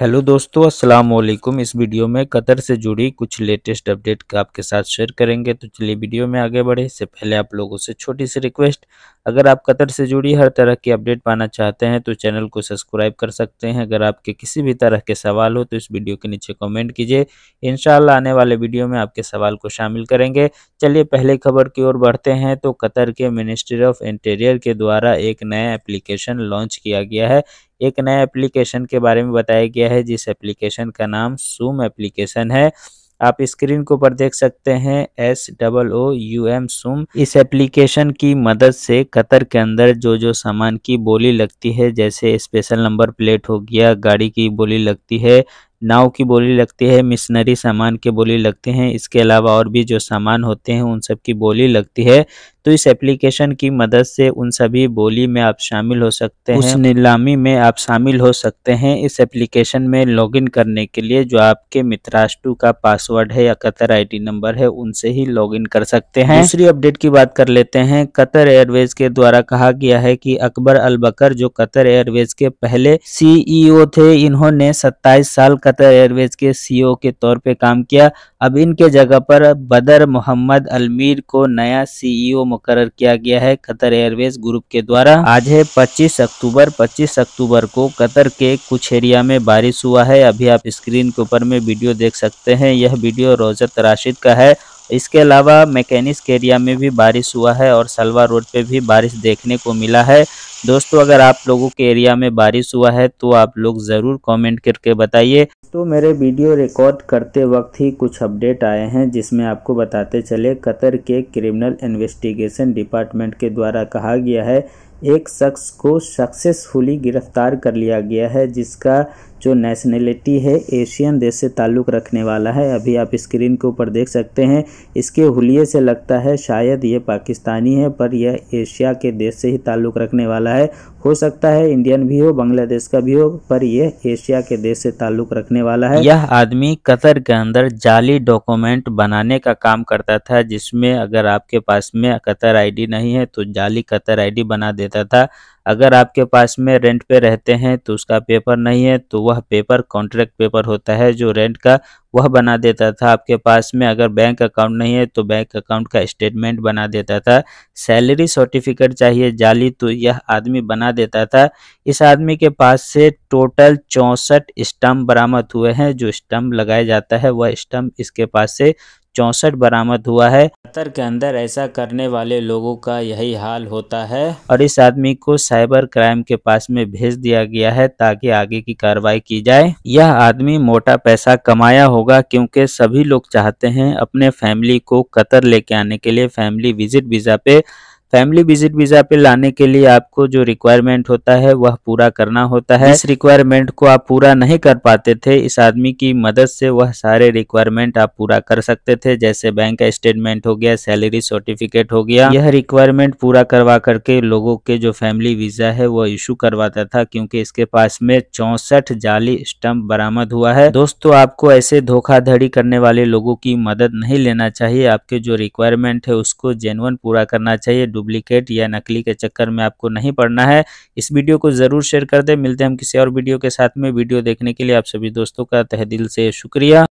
hello दोस्तों अस्सलाम वालेकुम इस वीडियो में कतर से जुड़ी कुछ लेटेस्ट अपडेट का आपके साथ शेयर करेंगे तो चलिए वीडियो में आगे बढ़े इससे पहले आप लोगों से छोटी सी रिक्वेस्ट अगर आप कतर से जुड़ी हर तरह की अपडेट पाना चाहते हैं तो चैनल को सब्सक्राइब कर सकते हैं अगर आपके किसी भी तरह के सवाल हो तो इस वीडियो के नीचे कमेंट कीजिए इंशाल्लाह आने वाले वीडियो में आपके सवाल को शामिल करेंगे चलिए पहले खबर की ओर बढ़ते हैं तो कतर के मिनिस्ट्री ऑफ इंटीरियर के द्वारा एक नया एप्लीकेशन लॉन्च किया गया है एक नया एप्लीकेशन के बारे में बताया गया है जिस एप्लीकेशन का नाम सूम एप्लीकेशन है आप स्क्रीन के ऊपर देख सकते हैं S double O U M सुम इस एप्लीकेशन की मदद से कतर के अंदर जो जो सामान की बोली लगती है जैसे स्पेशल नंबर प्लेट हो गया गाड़ी की बोली लगती है नाव की बोली लगती है मिशनरी सामान के बोली लगती हैं इसके अलावा और भी जो सामान होते हैं उन सब की बोली लगती है तो इस एप्लीकेशन की मदद से उन सभी बोली में आप शामिल हो सकते हैं उस नीलामी में आप शामिल हो सकते हैं इस एप्लीकेशन में लॉगिन करने के लिए जो आपके मित्राष्टु का पासवर्ड है या कतर आईडी नंबर है उनसे ही लॉगिन कर सकते हैं दूसरी अपडेट की बात कर लेते हैं कतर एयरवेज के द्वारा कहा गया है कि अकबर अल बकर जो कतर एयरवेज के पहले सीईओ e थे इन्होंने सत्ताईस साल का कतर एयरवेज के सीईओ के तौर पे काम किया अब इनके जगह पर बदर मोहम्मद अलमीर को नया सीईओ मुकर किया गया है कतर एयरवेज ग्रुप के द्वारा आज है पच्चीस अक्टूबर पच्चीस अक्टूबर को कतर के कुछ एरिया में बारिश हुआ है अभी आप स्क्रीन के ऊपर में वीडियो देख सकते हैं यह वीडियो रोजत राशिद का है इसके अलावा के एरिया में भी बारिश हुआ है और सलवा रोड पे भी बारिश देखने को मिला है दोस्तों अगर आप लोगों के एरिया में बारिश हुआ है तो आप लोग ज़रूर कमेंट करके बताइए दोस्तों मेरे वीडियो रिकॉर्ड करते वक्त ही कुछ अपडेट आए हैं जिसमें आपको बताते चले कतर के क्रिमिनल इन्वेस्टिगेशन डिपार्टमेंट के द्वारा कहा गया है एक शख्स को सक्सेसफुली गिरफ्तार कर लिया गया है जिसका जो नेशनलिटी है एशियन देश से ताल्लुक़ रखने वाला है अभी आप स्क्रीन के ऊपर देख सकते हैं इसके हुलिये से लगता है शायद ये पाकिस्तानी है पर यह एशिया के देश से ही ताल्लुक़ रखने वाला है हो सकता है इंडियन भी हो बांग्लादेश का भी हो पर यह एशिया के देश से ताल्लुक़ रखने वाला है यह आदमी कतर के अंदर जाली डॉक्यूमेंट बनाने का काम करता था जिसमें अगर आपके पास में कतर आईडी नहीं है तो जाली कतर आईडी बना दे देता था अगर आपके पास में रेंट पे रहते हैं तो उसका पेपर नहीं है तो वह पेपर कॉन्ट्रैक्ट पेपर होता है जो रेंट का वह बना देता था आपके पास में अगर बैंक अकाउंट नहीं है तो बैंक अकाउंट का स्टेटमेंट बना देता था सैलरी सर्टिफिकेट चाहिए जाली तो यह आदमी बना देता था इस आदमी के पास से टोटल चौंसठ स्टम्प बरामद हुए हैं जो स्टम्प लगाया जाता है वह स्टम्प इसके पास से चौसठ बरामद हुआ है कतर के अंदर ऐसा करने वाले लोगों का यही हाल होता है और इस आदमी को साइबर क्राइम के पास में भेज दिया गया है ताकि आगे की कार्रवाई की जाए यह आदमी मोटा पैसा कमाया होगा क्योंकि सभी लोग चाहते हैं अपने फैमिली को कतर लेके आने के लिए फैमिली विजिट वीजा पे फैमिली विजिट वीज़ा पे लाने के लिए आपको जो रिक्वायरमेंट होता है वह पूरा करना होता है इस रिक्वायरमेंट को आप पूरा नहीं कर पाते थे इस आदमी की मदद से वह सारे रिक्वायरमेंट आप पूरा कर सकते थे जैसे बैंक का स्टेटमेंट हो गया सैलरी सर्टिफिकेट हो गया यह रिक्वायरमेंट पूरा करवा करके लोगों के जो फैमिली वीज़ा है वह इशू करवाता था क्योंकि इसके पास में चौसठ जाली स्टम्प बरामद हुआ है दोस्तों आपको ऐसे धोखाधड़ी करने वाले लोगों की मदद नहीं लेना चाहिए आपके जो रिक्वायरमेंट है उसको जेनवन पूरा करना चाहिए डुप्लीकेट या नकली के चक्कर में आपको नहीं पड़ना है इस वीडियो को ज़रूर शेयर कर दे मिलते हैं हम किसी और वीडियो के साथ में वीडियो देखने के लिए आप सभी दोस्तों का तह दिल से शुक्रिया